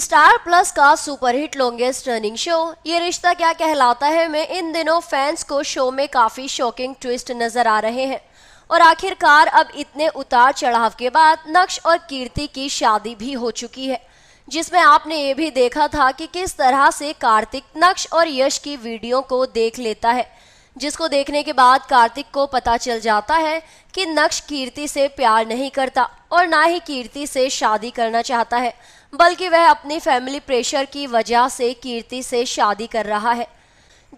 star Plus का superhit longest running show ये रिश्ता क्या कहलाता है में इन दिनों फैंस को शो में काफी शॉकिंग ट्विस्ट नजर आ रहे हैं और आखिरकार अब इतने उतार चढ़ाव के बाद नक्श और कीर्ति की शादी भी हो चुकी है जिसमें आपने ये भी देखा था कि किस तरह से कार्तिक नक्श और यश की वीडियो को देख लेता है जिसको देखने के बाद कार्तिक को पता चल जाता है कि नक्श कीर्ति से प्यार नहीं करता और ना ही कीर्ति से शादी करना चाहता है बल्कि वह अपनी फैमिली प्रेशर की वजह से कीर्ति से शादी कर रहा है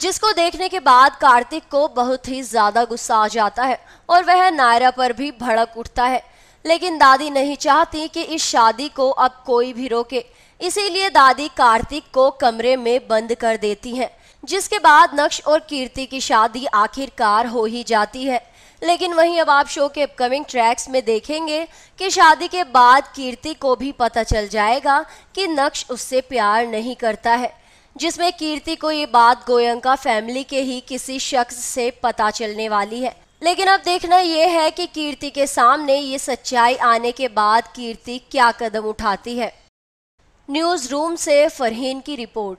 जिसको देखने के बाद कार्तिक को बहुत ही ज्यादा गुस्सा आ जाता है और वह नायरा पर भी भड़क उठता है लेकिन दादी नहीं चाहती कि इस शादी को अब कोई भी रोके इसीलिए दादी कार्तिक को कमरे में बंद कर देती हैं जिसके बाद नक्श और कीर्ति की शादी आखिरकार हो ही जाती है लेकिन वहीं अब आप शो के अपकमिंग ट्रैक्स में देखेंगे कि शादी के बाद कीर्ति को भी पता चल जाएगा कि नक्श उससे प्यार नहीं करता है जिसमें कीर्ति को ये बात गोयंका फैमिली के ही किसी शख्स से पता चलने वाली है लेकिन अब देखना यह है कि कीर्ति के सामने ये सच्चाई आने के बाद कीर्ति क्या कदम उठाती है न्यूज रूम से फरहीन की रिपोर्ट